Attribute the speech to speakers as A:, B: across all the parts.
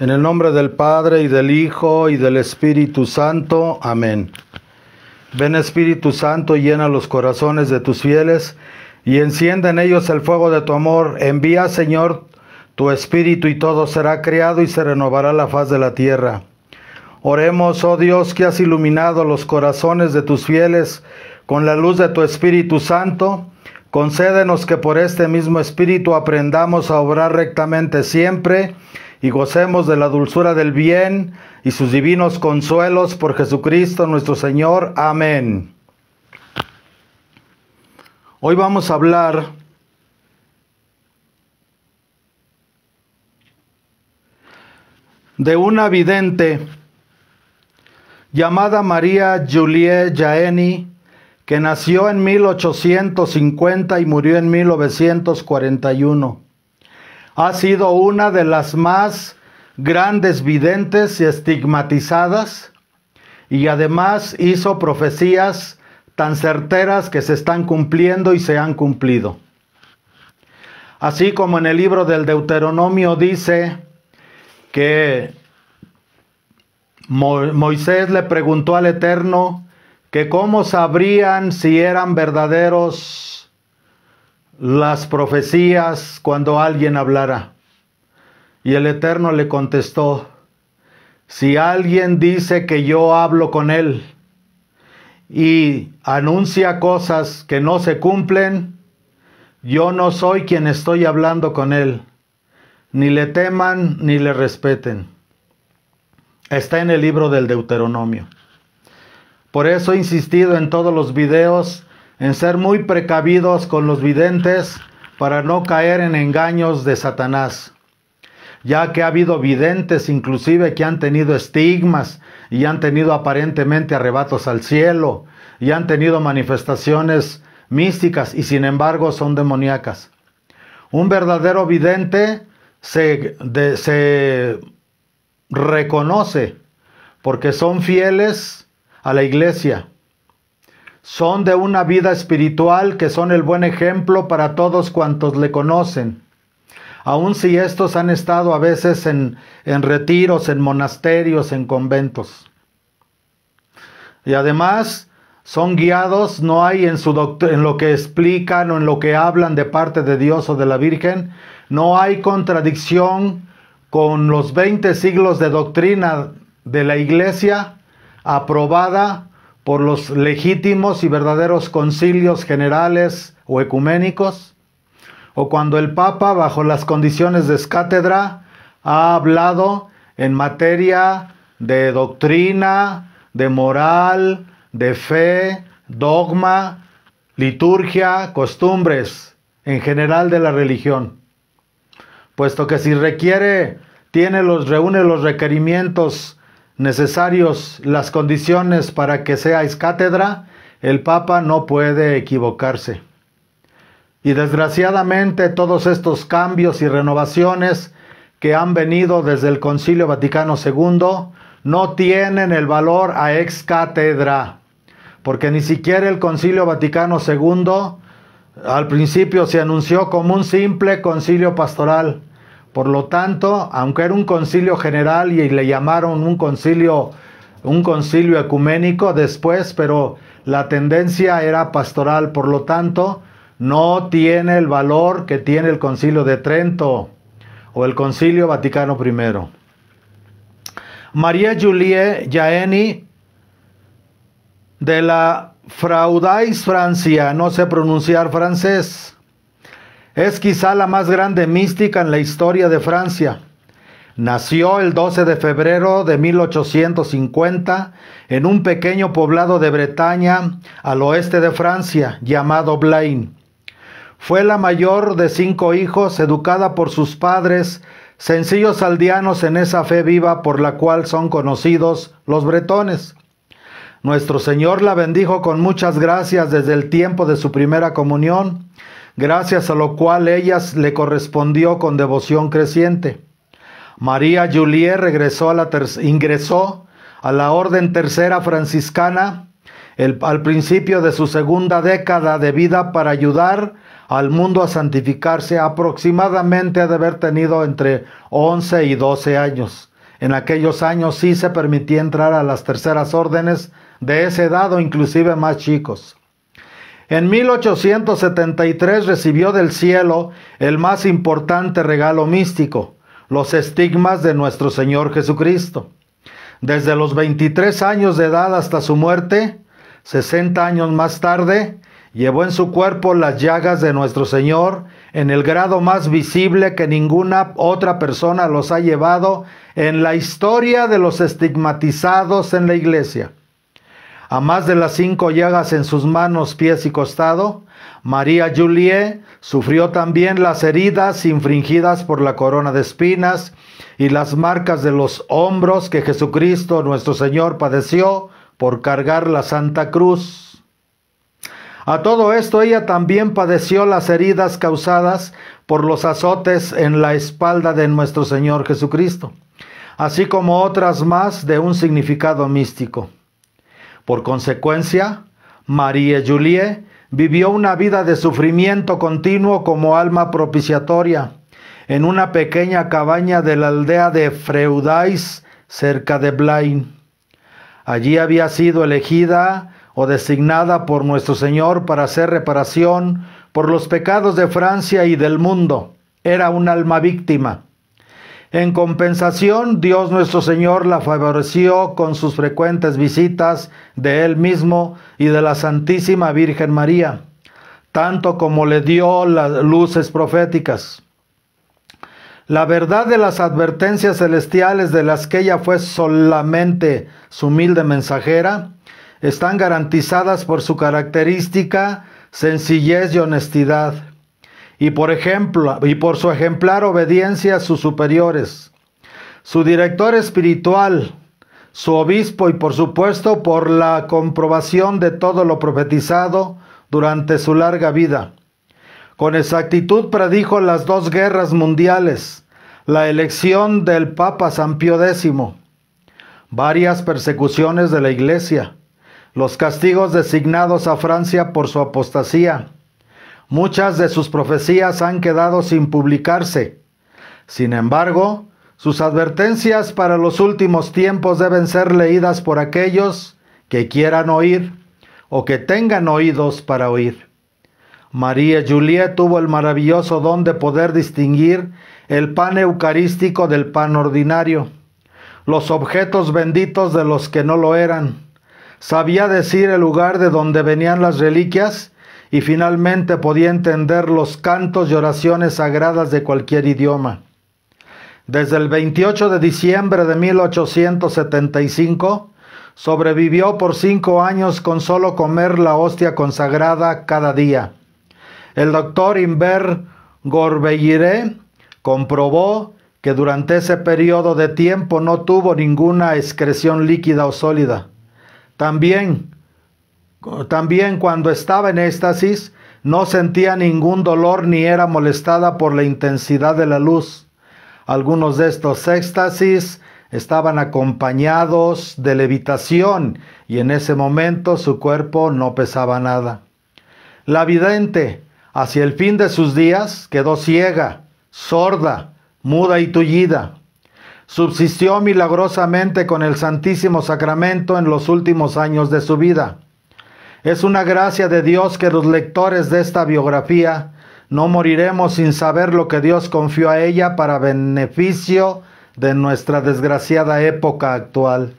A: En el nombre del Padre y del Hijo y del Espíritu Santo. Amén. Ven Espíritu Santo, llena los corazones de tus fieles y enciende en ellos el fuego de tu amor. Envía, Señor, tu Espíritu y todo será creado y se renovará la faz de la tierra. Oremos, oh Dios, que has iluminado los corazones de tus fieles con la luz de tu Espíritu Santo. Concédenos que por este mismo Espíritu aprendamos a obrar rectamente siempre y gocemos de la dulzura del bien y sus divinos consuelos por Jesucristo nuestro Señor. Amén. Hoy vamos a hablar de una vidente llamada María Julie Jaeni, que nació en 1850 y murió en 1941 ha sido una de las más grandes videntes y estigmatizadas, y además hizo profecías tan certeras que se están cumpliendo y se han cumplido. Así como en el libro del Deuteronomio dice que Moisés le preguntó al Eterno que cómo sabrían si eran verdaderos las profecías cuando alguien hablara. Y el Eterno le contestó, si alguien dice que yo hablo con él y anuncia cosas que no se cumplen, yo no soy quien estoy hablando con él. Ni le teman ni le respeten. Está en el libro del Deuteronomio. Por eso he insistido en todos los videos en ser muy precavidos con los videntes para no caer en engaños de Satanás, ya que ha habido videntes inclusive que han tenido estigmas y han tenido aparentemente arrebatos al cielo y han tenido manifestaciones místicas y sin embargo son demoníacas. Un verdadero vidente se, se reconoce porque son fieles a la iglesia, son de una vida espiritual que son el buen ejemplo para todos cuantos le conocen. Aun si estos han estado a veces en, retiros, en monasterios, en conventos. Y además son guiados, no hay en, su en lo que explican o en lo que hablan de parte de Dios o de la Virgen, no hay contradicción con los 20 siglos de doctrina de la Iglesia aprobada por los legítimos y verdaderos concilios generales o ecuménicos, o cuando el Papa, bajo las condiciones de escátedra, ha hablado en materia de doctrina, de moral, de fe, dogma, liturgia, costumbres, en general de la religión. Puesto que si requiere, tiene los, reúne los requerimientos necesarios las condiciones para que ex cátedra, el Papa no puede equivocarse. Y desgraciadamente todos estos cambios y renovaciones que han venido desde el Concilio Vaticano II no tienen el valor a ex cátedra, porque ni siquiera el Concilio Vaticano II al principio se anunció como un simple concilio pastoral por lo tanto, aunque era un concilio general y le llamaron un concilio, un concilio ecuménico después, pero la tendencia era pastoral, por lo tanto, no tiene el valor que tiene el concilio de Trento o el concilio Vaticano I. María Julie Jaeni de la Fraudais Francia, no sé pronunciar francés, es quizá la más grande mística en la historia de Francia. Nació el 12 de febrero de 1850 en un pequeño poblado de Bretaña al oeste de Francia llamado Blaine. Fue la mayor de cinco hijos, educada por sus padres, sencillos aldeanos en esa fe viva por la cual son conocidos los bretones. Nuestro Señor la bendijo con muchas gracias desde el tiempo de su primera comunión gracias a lo cual ellas le correspondió con devoción creciente. María Julie ingresó a la orden tercera franciscana al principio de su segunda década de vida para ayudar al mundo a santificarse. Aproximadamente ha de haber tenido entre 11 y 12 años. En aquellos años sí se permitía entrar a las terceras órdenes de ese edad o inclusive más chicos. En 1873 recibió del cielo el más importante regalo místico, los estigmas de nuestro Señor Jesucristo. Desde los 23 años de edad hasta su muerte, 60 años más tarde, llevó en su cuerpo las llagas de nuestro Señor en el grado más visible que ninguna otra persona los ha llevado en la historia de los estigmatizados en la iglesia. A más de las cinco llagas en sus manos, pies y costado, María Juliet sufrió también las heridas infringidas por la corona de espinas y las marcas de los hombros que Jesucristo nuestro Señor padeció por cargar la Santa Cruz. A todo esto ella también padeció las heridas causadas por los azotes en la espalda de nuestro Señor Jesucristo, así como otras más de un significado místico. Por consecuencia, María Julie vivió una vida de sufrimiento continuo como alma propiciatoria en una pequeña cabaña de la aldea de Freudais, cerca de Blain. Allí había sido elegida o designada por nuestro Señor para hacer reparación por los pecados de Francia y del mundo. Era un alma víctima. En compensación, Dios nuestro Señor la favoreció con sus frecuentes visitas de Él mismo y de la Santísima Virgen María, tanto como le dio las luces proféticas. La verdad de las advertencias celestiales de las que ella fue solamente su humilde mensajera, están garantizadas por su característica sencillez y honestidad y por ejemplo, y por su ejemplar obediencia a sus superiores, su director espiritual, su obispo y por supuesto por la comprobación de todo lo profetizado durante su larga vida. Con exactitud predijo las dos guerras mundiales, la elección del Papa San Pío X, varias persecuciones de la Iglesia, los castigos designados a Francia por su apostasía, Muchas de sus profecías han quedado sin publicarse. Sin embargo, sus advertencias para los últimos tiempos deben ser leídas por aquellos que quieran oír o que tengan oídos para oír. María Juliet tuvo el maravilloso don de poder distinguir el pan eucarístico del pan ordinario, los objetos benditos de los que no lo eran. Sabía decir el lugar de donde venían las reliquias y finalmente podía entender los cantos y oraciones sagradas de cualquier idioma. Desde el 28 de diciembre de 1875, sobrevivió por cinco años con solo comer la hostia consagrada cada día. El doctor Inver Gorbelliré comprobó que durante ese periodo de tiempo no tuvo ninguna excreción líquida o sólida. También también cuando estaba en éxtasis, no sentía ningún dolor ni era molestada por la intensidad de la luz. Algunos de estos éxtasis estaban acompañados de levitación y en ese momento su cuerpo no pesaba nada. La vidente, hacia el fin de sus días, quedó ciega, sorda, muda y tullida. Subsistió milagrosamente con el Santísimo Sacramento en los últimos años de su vida. Es una gracia de Dios que los lectores de esta biografía no moriremos sin saber lo que Dios confió a ella para beneficio de nuestra desgraciada época actual.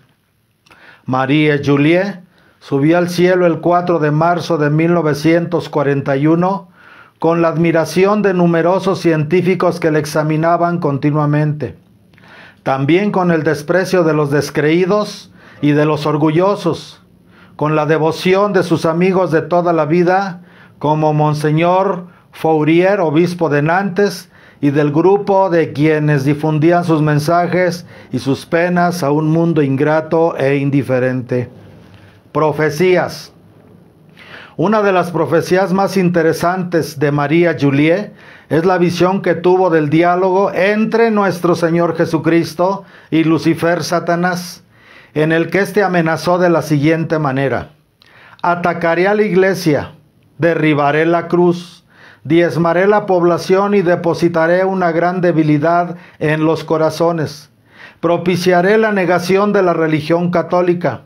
A: María Juliet subió al cielo el 4 de marzo de 1941 con la admiración de numerosos científicos que la examinaban continuamente, también con el desprecio de los descreídos y de los orgullosos, con la devoción de sus amigos de toda la vida, como Monseñor Fourier, obispo de Nantes, y del grupo de quienes difundían sus mensajes y sus penas a un mundo ingrato e indiferente. Profecías. Una de las profecías más interesantes de María Juliet es la visión que tuvo del diálogo entre nuestro Señor Jesucristo y Lucifer Satanás en el que éste amenazó de la siguiente manera. Atacaré a la iglesia, derribaré la cruz, diezmaré la población y depositaré una gran debilidad en los corazones. Propiciaré la negación de la religión católica.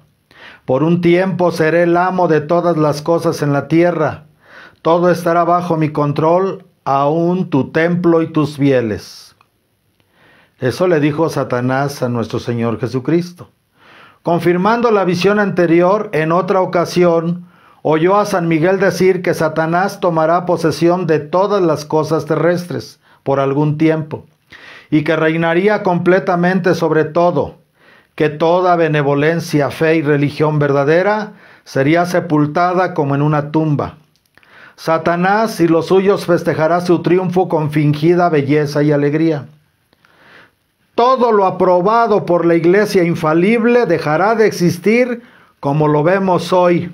A: Por un tiempo seré el amo de todas las cosas en la tierra. Todo estará bajo mi control, aún tu templo y tus fieles. Eso le dijo Satanás a nuestro Señor Jesucristo. Confirmando la visión anterior, en otra ocasión, oyó a San Miguel decir que Satanás tomará posesión de todas las cosas terrestres por algún tiempo, y que reinaría completamente sobre todo, que toda benevolencia, fe y religión verdadera sería sepultada como en una tumba. Satanás y los suyos festejará su triunfo con fingida belleza y alegría todo lo aprobado por la iglesia infalible dejará de existir como lo vemos hoy.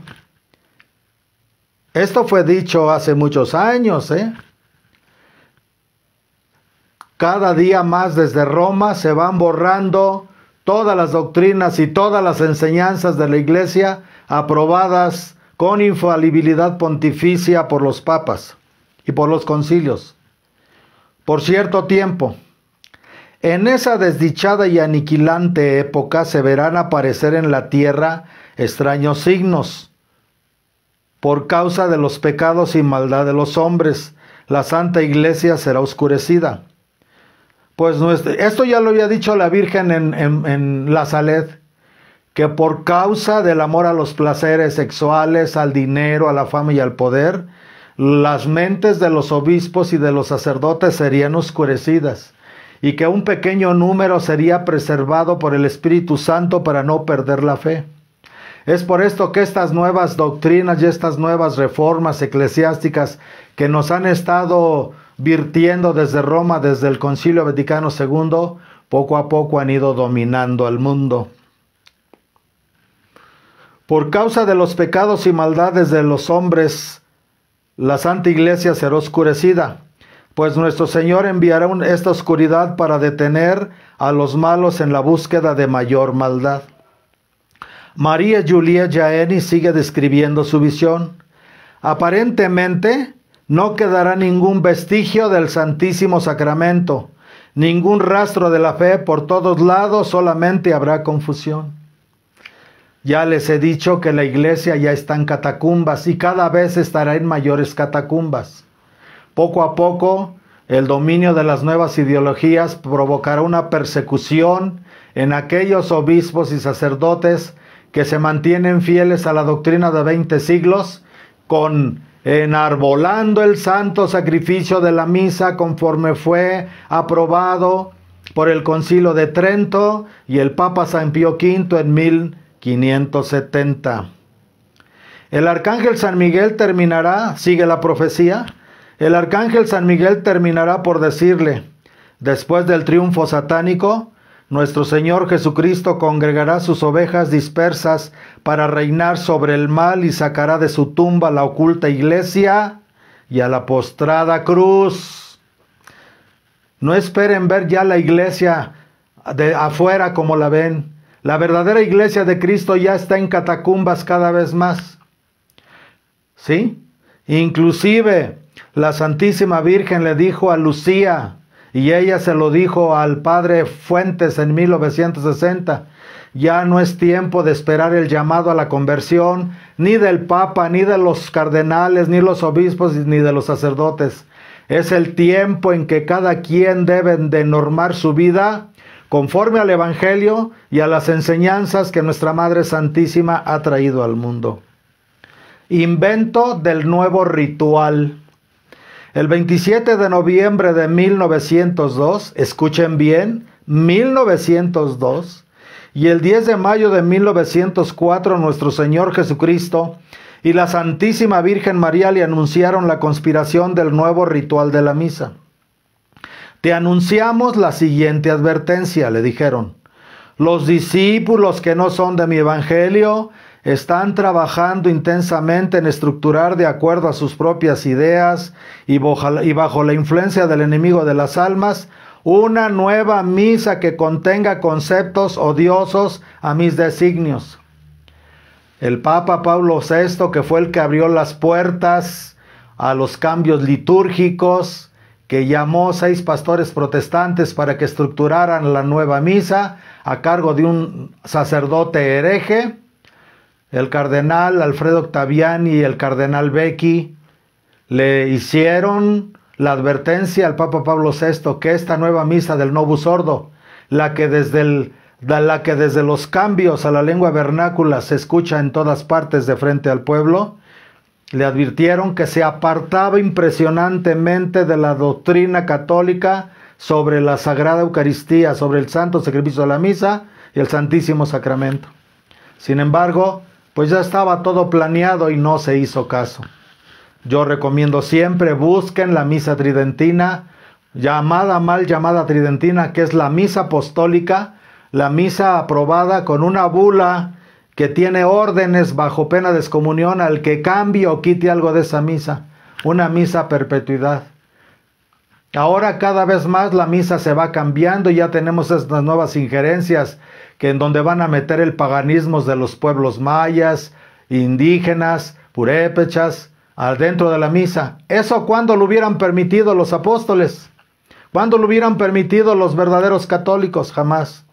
A: Esto fue dicho hace muchos años. ¿eh? Cada día más desde Roma se van borrando todas las doctrinas y todas las enseñanzas de la iglesia aprobadas con infalibilidad pontificia por los papas y por los concilios. Por cierto tiempo, en esa desdichada y aniquilante época se verán aparecer en la tierra extraños signos por causa de los pecados y maldad de los hombres, la Santa Iglesia será oscurecida. Pues esto ya lo había dicho la Virgen en, en la Saled, que por causa del amor a los placeres sexuales, al dinero, a la fama y al poder, las mentes de los obispos y de los sacerdotes serían oscurecidas y que un pequeño número sería preservado por el Espíritu Santo para no perder la fe. Es por esto que estas nuevas doctrinas y estas nuevas reformas eclesiásticas que nos han estado virtiendo desde Roma, desde el Concilio Vaticano II, poco a poco han ido dominando al mundo. Por causa de los pecados y maldades de los hombres, la Santa Iglesia será oscurecida. Pues nuestro Señor enviará esta oscuridad para detener a los malos en la búsqueda de mayor maldad. María Julia Jaeni sigue describiendo su visión. Aparentemente, no quedará ningún vestigio del Santísimo Sacramento, ningún rastro de la fe por todos lados, solamente habrá confusión. Ya les he dicho que la iglesia ya está en catacumbas y cada vez estará en mayores catacumbas. Poco a poco, el dominio de las nuevas ideologías provocará una persecución en aquellos obispos y sacerdotes que se mantienen fieles a la doctrina de 20 siglos, con enarbolando el santo sacrificio de la misa conforme fue aprobado por el Concilio de Trento y el Papa San Pío V en 1570. El arcángel San Miguel terminará, sigue la profecía, el arcángel San Miguel terminará por decirle, después del triunfo satánico, nuestro Señor Jesucristo congregará sus ovejas dispersas para reinar sobre el mal y sacará de su tumba la oculta iglesia y a la postrada cruz. No esperen ver ya la iglesia de afuera como la ven. La verdadera iglesia de Cristo ya está en catacumbas cada vez más. ¿Sí? Inclusive la Santísima Virgen le dijo a Lucía, y ella se lo dijo al padre Fuentes en 1960, ya no es tiempo de esperar el llamado a la conversión, ni del Papa, ni de los cardenales, ni los obispos, ni de los sacerdotes. Es el tiempo en que cada quien debe de normar su vida conforme al Evangelio y a las enseñanzas que nuestra Madre Santísima ha traído al mundo. Invento del nuevo ritual. El 27 de noviembre de 1902, escuchen bien, 1902, y el 10 de mayo de 1904 nuestro Señor Jesucristo y la Santísima Virgen María le anunciaron la conspiración del nuevo ritual de la misa. Te anunciamos la siguiente advertencia, le dijeron. Los discípulos que no son de mi evangelio están trabajando intensamente en estructurar de acuerdo a sus propias ideas y bajo la influencia del enemigo de las almas una nueva misa que contenga conceptos odiosos a mis designios. El Papa Pablo VI, que fue el que abrió las puertas a los cambios litúrgicos, que llamó seis pastores protestantes para que estructuraran la nueva misa a cargo de un sacerdote hereje, el cardenal Alfredo Octaviani y el cardenal Becky le hicieron la advertencia al Papa Pablo VI que esta nueva misa del Novus Sordo... la que desde la que desde los cambios a la lengua vernácula se escucha en todas partes de frente al pueblo, le advirtieron que se apartaba impresionantemente de la doctrina católica sobre la Sagrada Eucaristía, sobre el Santo Sacrificio de la Misa y el Santísimo Sacramento. Sin embargo, pues ya estaba todo planeado y no se hizo caso. Yo recomiendo siempre busquen la misa tridentina, llamada mal llamada tridentina, que es la misa apostólica, la misa aprobada con una bula que tiene órdenes bajo pena de excomunión al que cambie o quite algo de esa misa, una misa perpetuidad. Ahora cada vez más la misa se va cambiando, y ya tenemos estas nuevas injerencias que en donde van a meter el paganismo de los pueblos mayas, indígenas, purépechas, adentro de la misa. ¿Eso cuando lo hubieran permitido los apóstoles? Cuando lo hubieran permitido los verdaderos católicos? Jamás.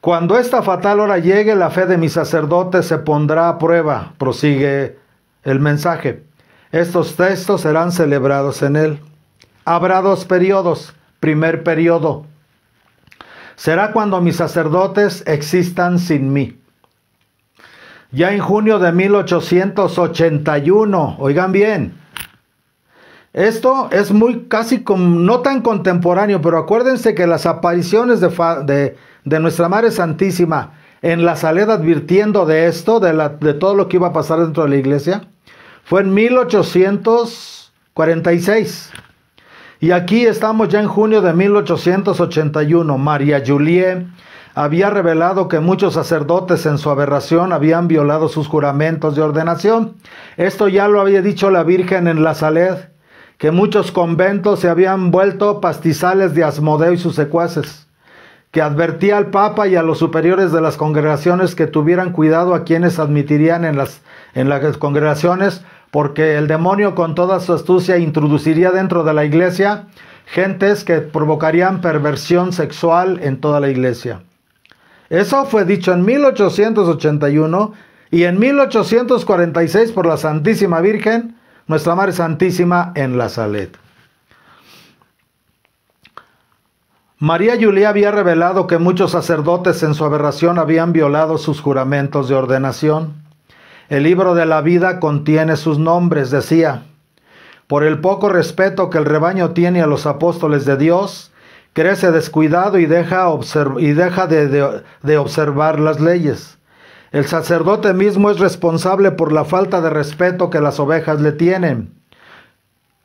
A: Cuando esta fatal hora llegue, la fe de mis sacerdotes se pondrá a prueba, prosigue el mensaje. Estos textos serán celebrados en él. Habrá dos periodos. Primer periodo, será cuando mis sacerdotes existan sin mí. Ya en junio de 1881, oigan bien, esto es muy casi no tan contemporáneo, pero acuérdense que las apariciones de, Nuestra Madre Santísima en la Saleda advirtiendo de esto, de, de todo lo que iba a pasar dentro de la iglesia, fue en 1846. Y aquí estamos ya en junio de 1881. María julie había revelado que muchos sacerdotes en su aberración habían violado sus juramentos de ordenación. Esto ya lo había dicho la Virgen en La Saled, que muchos conventos se habían vuelto pastizales de Asmodeo y sus secuaces, que advertía al Papa y a los superiores de las congregaciones que tuvieran cuidado a quienes admitirían en las, en las congregaciones porque el demonio con toda su astucia introduciría dentro de la iglesia gentes que provocarían perversión sexual en toda la iglesia. Eso fue dicho en 1881 y en 1846 por la Santísima Virgen, nuestra Madre Santísima en la Salet. María Julia había revelado que muchos sacerdotes en su aberración habían violado sus juramentos de ordenación. El libro de la vida contiene sus nombres, decía. Por el poco respeto que el rebaño tiene a los apóstoles de Dios, crece descuidado y deja, y deja de, de observar las leyes. El sacerdote mismo es responsable por la falta de respeto que las ovejas le tienen.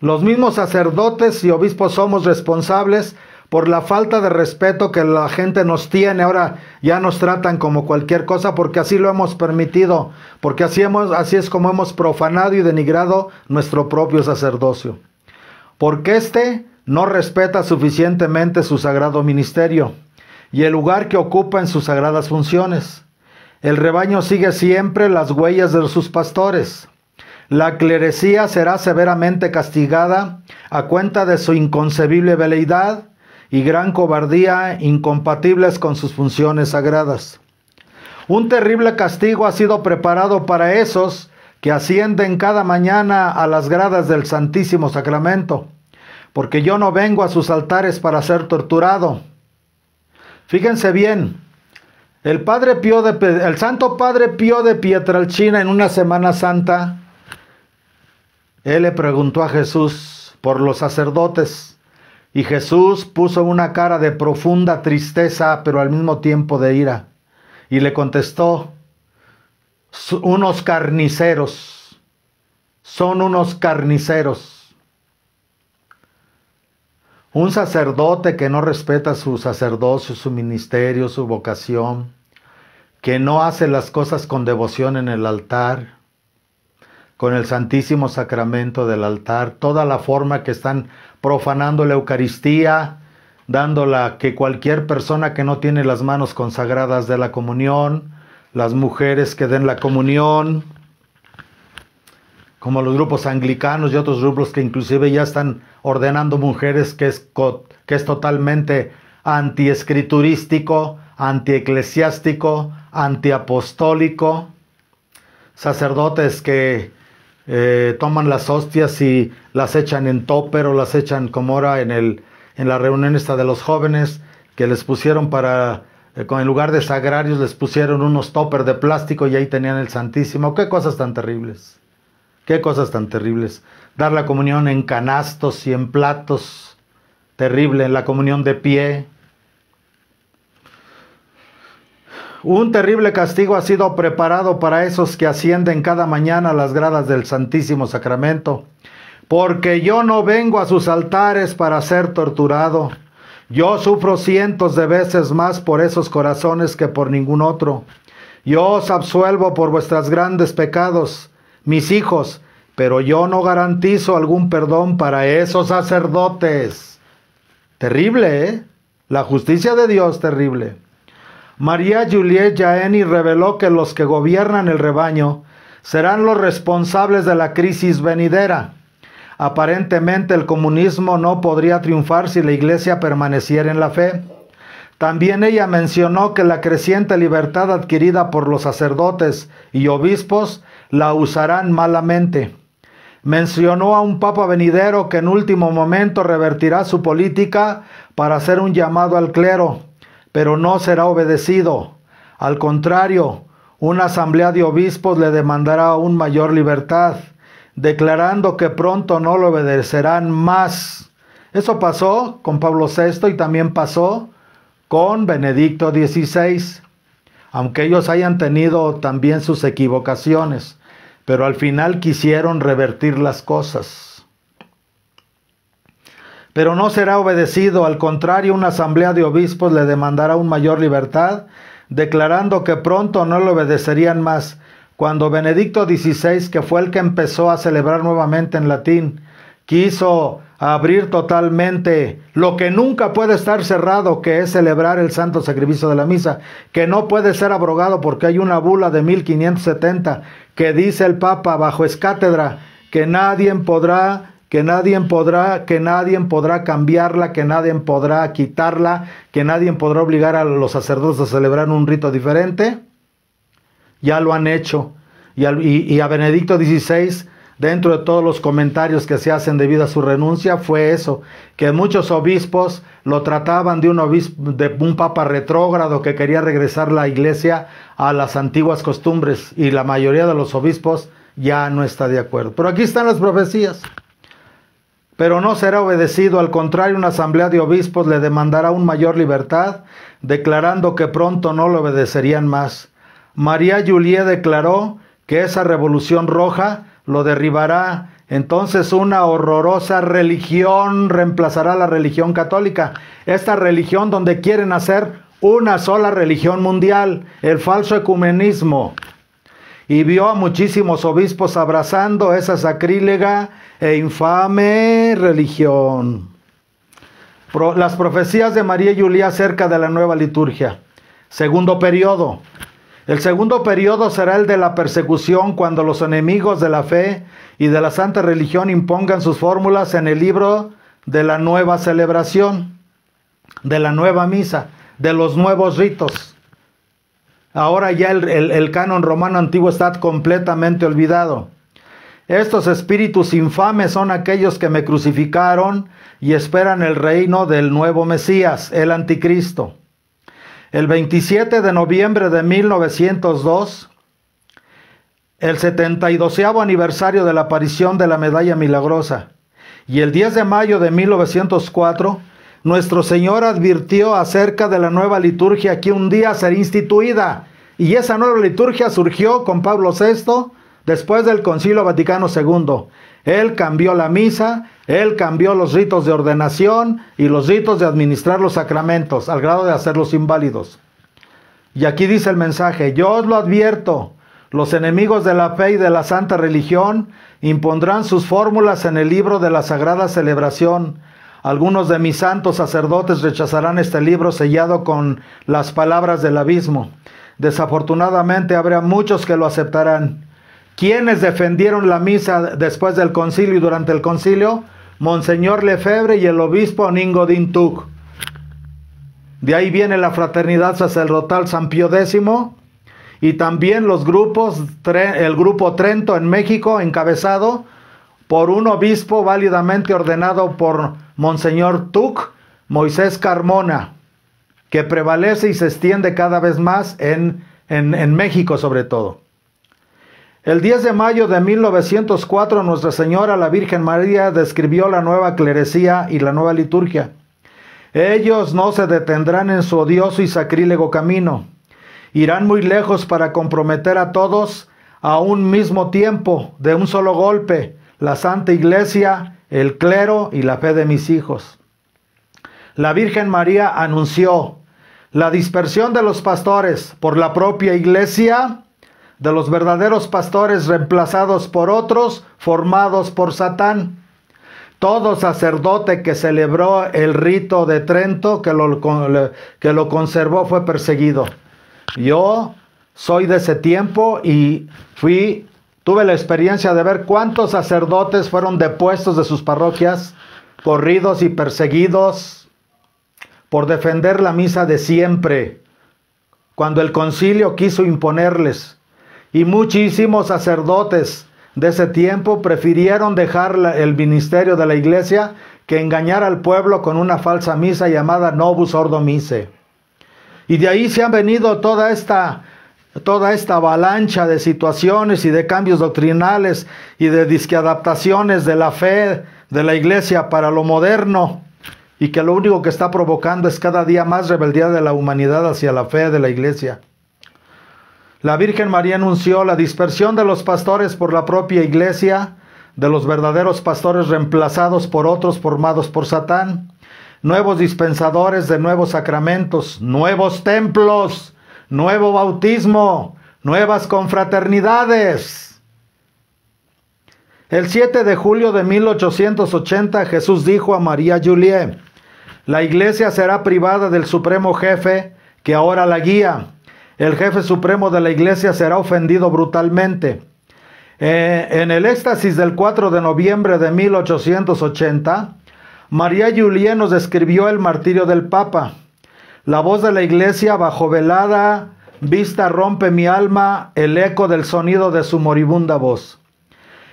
A: Los mismos sacerdotes y obispos somos responsables por la falta de respeto que la gente nos tiene. Ahora ya nos tratan como cualquier cosa porque así lo hemos permitido, porque así, así es como hemos profanado y denigrado nuestro propio sacerdocio. Porque éste no respeta suficientemente su sagrado ministerio y el lugar que ocupa en sus sagradas funciones. El rebaño sigue siempre las huellas de sus pastores. La clerecía será severamente castigada a cuenta de su inconcebible veleidad y gran cobardía incompatibles con sus funciones sagradas. Un terrible castigo ha sido preparado para esos que ascienden cada mañana a las gradas del Santísimo Sacramento, porque yo no vengo a sus altares para ser torturado. Fíjense bien, el, padre el Santo Padre Pío de Pietralchina en una Semana Santa, él le preguntó a Jesús por los sacerdotes. Y Jesús puso una cara de profunda tristeza, pero al mismo tiempo de ira, y le contestó, unos carniceros, son unos carniceros. Un sacerdote que no respeta su sacerdocio, su ministerio, su vocación, que no hace las cosas con devoción en el altar, con el Santísimo Sacramento del altar, toda la forma que están profanando la Eucaristía, dándola que cualquier persona que no tiene las manos consagradas de la comunión, las mujeres que den la comunión, como los grupos anglicanos y otros grupos que inclusive ya están ordenando mujeres, que es, que es totalmente antiescriturístico, antieclesiástico, antiapostólico, sacerdotes que eh, toman las hostias y las echan en topper o las echan como ahora en, el, en la reunión esta de los jóvenes que les pusieron para, eh, con en lugar de sagrarios les pusieron unos topper de plástico y ahí tenían el Santísimo. Qué cosas tan terribles, qué cosas tan terribles. Dar la comunión en canastos y en platos, terrible, en la comunión de pie. Un terrible castigo ha sido preparado para esos que ascienden cada mañana a las gradas del Santísimo Sacramento, porque yo no vengo a sus altares para ser torturado. Yo sufro cientos de veces más por esos corazones que por ningún otro. Yo os absuelvo por vuestros grandes pecados, mis hijos, pero yo no garantizo algún perdón para esos sacerdotes. Terrible, ¿eh? La justicia de Dios terrible. María Juliet Jaeni reveló que los que gobiernan el rebaño serán los responsables de la crisis venidera. Aparentemente el comunismo no podría triunfar si la iglesia permaneciera en la fe. También ella mencionó que la creciente libertad adquirida por los sacerdotes y obispos la usarán malamente. Mencionó a un papa venidero que en último momento revertirá su política para hacer un llamado al clero pero no será obedecido. Al contrario, una asamblea de obispos le demandará aún mayor libertad, declarando que pronto no lo obedecerán más. Eso pasó con Pablo VI y también pasó con Benedicto XVI, aunque ellos hayan tenido también sus equivocaciones, pero al final quisieron revertir las cosas pero no será obedecido. Al contrario, una asamblea de obispos le demandará un mayor libertad, declarando que pronto no le obedecerían más. Cuando Benedicto XVI, que fue el que empezó a celebrar nuevamente en latín, quiso abrir totalmente lo que nunca puede estar cerrado, que es celebrar el santo sacrificio de la misa, que no puede ser abrogado porque hay una bula de 1570 que dice el Papa bajo escátedra que nadie podrá que nadie podrá, que nadie podrá cambiarla, que nadie podrá quitarla, que nadie podrá obligar a los sacerdotes a celebrar un rito diferente. Ya lo han hecho. Y, a Benedicto XVI, dentro de todos los comentarios que se hacen debido a su renuncia, fue eso, que muchos obispos lo trataban de un, obispo, de un papa retrógrado que quería regresar la iglesia a las antiguas costumbres y la mayoría de los obispos ya no está de acuerdo. Pero aquí están las profecías pero no será obedecido. Al contrario, una asamblea de obispos le demandará un mayor libertad, declarando que pronto no lo obedecerían más. María Julia declaró que esa revolución roja lo derribará. Entonces una horrorosa religión reemplazará la religión católica. Esta religión donde quieren hacer una sola religión mundial, el falso ecumenismo y vio a muchísimos obispos abrazando esa sacrílega e infame religión. las profecías de María y Julia acerca de la nueva liturgia. Segundo periodo. El segundo periodo será el de la persecución cuando los enemigos de la fe y de la santa religión impongan sus fórmulas en el libro de la nueva celebración, de la nueva misa, de los nuevos ritos. Ahora ya el, canon romano antiguo está completamente olvidado. Estos espíritus infames son aquellos que me crucificaron y esperan el reino del nuevo Mesías, el anticristo. El 27 de noviembre de 1902, el 72 aniversario de la aparición de la medalla milagrosa, y el 10 de mayo de 1904, nuestro Señor advirtió acerca de la nueva liturgia que un día será instituida. Y esa nueva liturgia surgió con Pablo VI después del Concilio Vaticano II. Él cambió la misa, él cambió los ritos de ordenación y los ritos de administrar los sacramentos, al grado de hacerlos inválidos. Y aquí dice el mensaje, yo os lo advierto, los enemigos de la fe y de la santa religión impondrán sus fórmulas en el libro de la sagrada celebración algunos de mis santos sacerdotes rechazarán este libro sellado con las palabras del abismo. Desafortunadamente habrá muchos que lo aceptarán. ¿Quiénes defendieron la misa después del concilio y durante el concilio? Monseñor Lefebvre y el obispo Ningo De ahí viene la fraternidad sacerdotal San Pío X y también los grupos, el grupo Trento en México, encabezado por un obispo válidamente ordenado por Monseñor Tuc Moisés Carmona, que prevalece y se extiende cada vez más en, en, México sobre todo. El 10 de mayo de 1904 Nuestra Señora la Virgen María describió la nueva clerecía y la nueva liturgia. Ellos no se detendrán en su odioso y sacrílego camino. Irán muy lejos para comprometer a todos a un mismo tiempo, de un solo golpe, la Santa Iglesia el clero y la fe de mis hijos. La Virgen María anunció la dispersión de los pastores por la propia iglesia, de los verdaderos pastores reemplazados por otros formados por Satán. Todo sacerdote que celebró el rito de Trento, que lo, que lo conservó, fue perseguido. Yo soy de ese tiempo y fui Tuve la experiencia de ver cuántos sacerdotes fueron depuestos de sus parroquias, corridos y perseguidos por defender la misa de siempre, cuando el concilio quiso imponerles. Y muchísimos sacerdotes de ese tiempo prefirieron dejar el ministerio de la iglesia que engañar al pueblo con una falsa misa llamada Novus Ordo Mise. Y de ahí se han venido toda esta toda esta avalancha de situaciones y de cambios doctrinales y de disqueadaptaciones de la fe de la iglesia para lo moderno y que lo único que está provocando es cada día más rebeldía de la humanidad hacia la fe de la iglesia. La Virgen María anunció la dispersión de los pastores por la propia iglesia, de los verdaderos pastores reemplazados por otros formados por Satán, nuevos dispensadores de nuevos sacramentos, nuevos templos, nuevo bautismo, nuevas confraternidades. El 7 de julio de 1880 Jesús dijo a María Juliet, la iglesia será privada del supremo jefe que ahora la guía. El jefe supremo de la iglesia será ofendido brutalmente. Eh, en el éxtasis del 4 de noviembre de 1880, María Juliet nos describió el martirio del Papa. La voz de la iglesia bajo velada vista rompe mi alma el eco del sonido de su moribunda voz.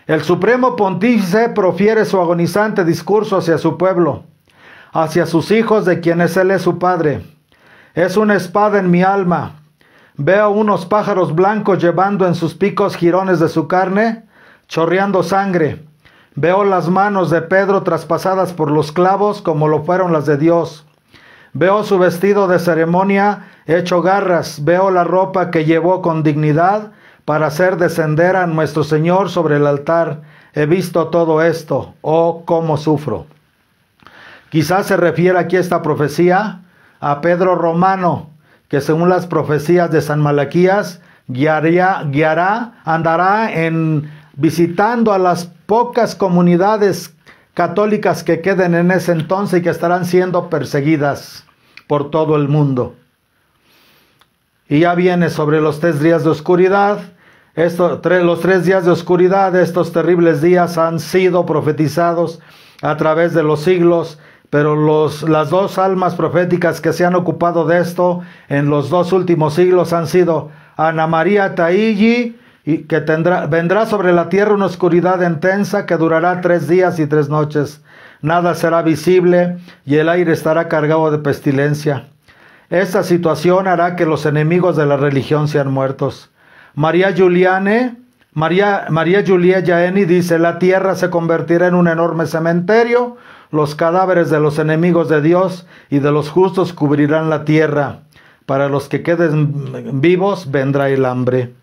A: El supremo pontífice profiere su agonizante discurso hacia su pueblo, hacia sus hijos de quienes él es su padre. Es una espada en mi alma. Veo unos pájaros blancos llevando en sus picos jirones de su carne, chorreando sangre. Veo las manos de Pedro traspasadas por los clavos como lo fueron las de Dios. Veo su vestido de ceremonia hecho garras, veo la ropa que llevó con dignidad para hacer descender a nuestro Señor sobre el altar. He visto todo esto, oh, cómo sufro. Quizás se refiere aquí esta profecía a Pedro Romano, que según las profecías de San Malaquías, guiaría, guiará, andará en visitando a las pocas comunidades católicas que queden en ese entonces y que estarán siendo perseguidas por todo el mundo. Y ya viene sobre los tres días de oscuridad. Estos, los tres días de oscuridad, estos terribles días han sido profetizados a través de los siglos, pero las dos almas proféticas que se han ocupado de esto en los dos últimos siglos han sido Ana María Taigi y que tendrá, vendrá sobre la tierra una oscuridad intensa que durará tres días y tres noches. Nada será visible y el aire estará cargado de pestilencia. Esta situación hará que los enemigos de la religión sean muertos. María Giuliane, María, María Giulia dice, la tierra se convertirá en un enorme cementerio, los cadáveres de los enemigos de Dios y de los justos cubrirán la tierra. Para los que queden vivos vendrá el hambre.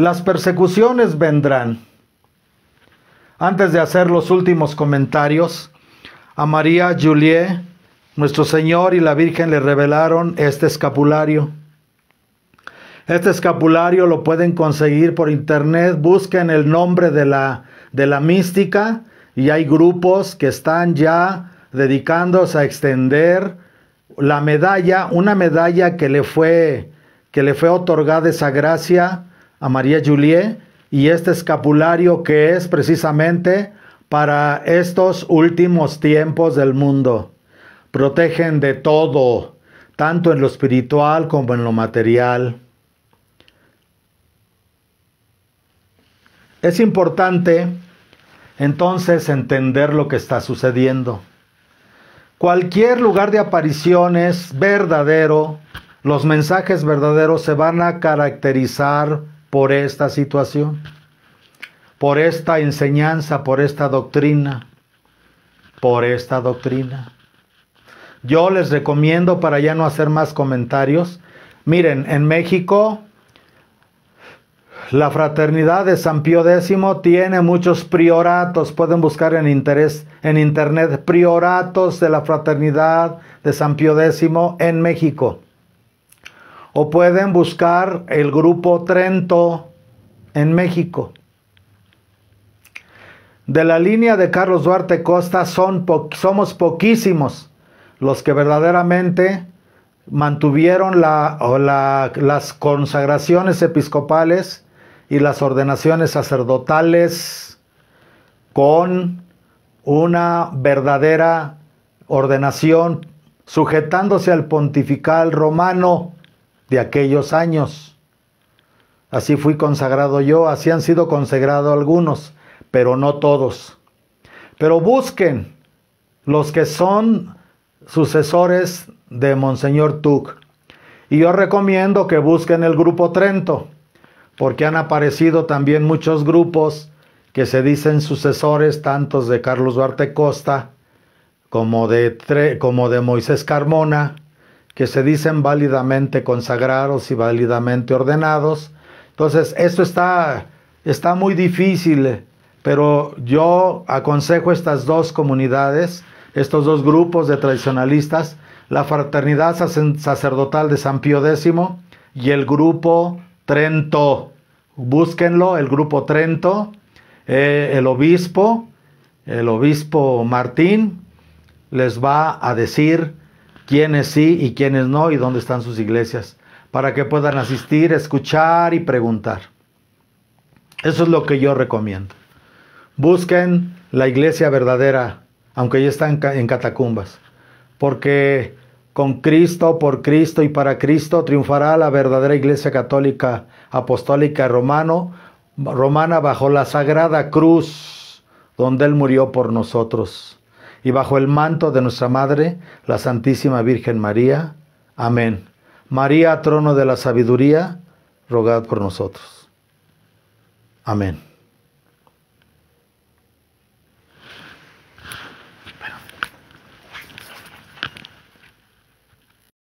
A: Las persecuciones vendrán. Antes de hacer los últimos comentarios, a María Juliet, nuestro Señor y la Virgen le revelaron este escapulario. Este escapulario lo pueden conseguir por internet, busquen el nombre de la, de la mística y hay grupos que están ya dedicándose a extender la medalla, una medalla que le fue que le fue otorgada esa gracia a María Juliet y este escapulario que es precisamente para estos últimos tiempos del mundo. Protegen de todo, tanto en lo espiritual como en lo material. Es importante entonces entender lo que está sucediendo. Cualquier lugar de apariciones verdadero, los mensajes verdaderos se van a caracterizar por esta situación, por esta enseñanza, por esta doctrina, por esta doctrina. Yo les recomiendo para ya no hacer más comentarios. Miren, en México la fraternidad de San Pío X tiene muchos prioratos. Pueden buscar en, interés, en internet prioratos de la fraternidad de San Pío X en México. O pueden buscar el grupo Trento en México. De la línea de Carlos Duarte Costa son somos poquísimos los que verdaderamente mantuvieron las consagraciones episcopales y las ordenaciones sacerdotales con una verdadera ordenación sujetándose al pontifical romano de aquellos años. Así fui consagrado yo, así han sido consagrados algunos, pero no todos. Pero busquen los que son sucesores de Monseñor Tuc. Y yo recomiendo que busquen el grupo Trento, porque han aparecido también muchos grupos que se dicen sucesores, tantos de Carlos Duarte Costa como de, como de Moisés Carmona, que se dicen válidamente consagrados y válidamente ordenados. Entonces, esto está, está muy difícil, pero yo aconsejo estas dos comunidades, estos dos grupos de tradicionalistas, la Fraternidad Sacerdotal de San Pío X y el grupo Trento. Búsquenlo, el grupo Trento, eh, el obispo, el obispo Martín, les va a decir quiénes sí y quiénes no y dónde están sus iglesias, para que puedan asistir, escuchar y preguntar. Eso es lo que yo recomiendo. Busquen la iglesia verdadera, aunque ya están en catacumbas, porque con Cristo, por Cristo y para Cristo triunfará la verdadera iglesia católica, apostólica, romana bajo la sagrada cruz donde Él murió por nosotros y bajo el manto de nuestra Madre, la Santísima Virgen María. Amén. María, trono de la sabiduría, rogad por nosotros. Amén.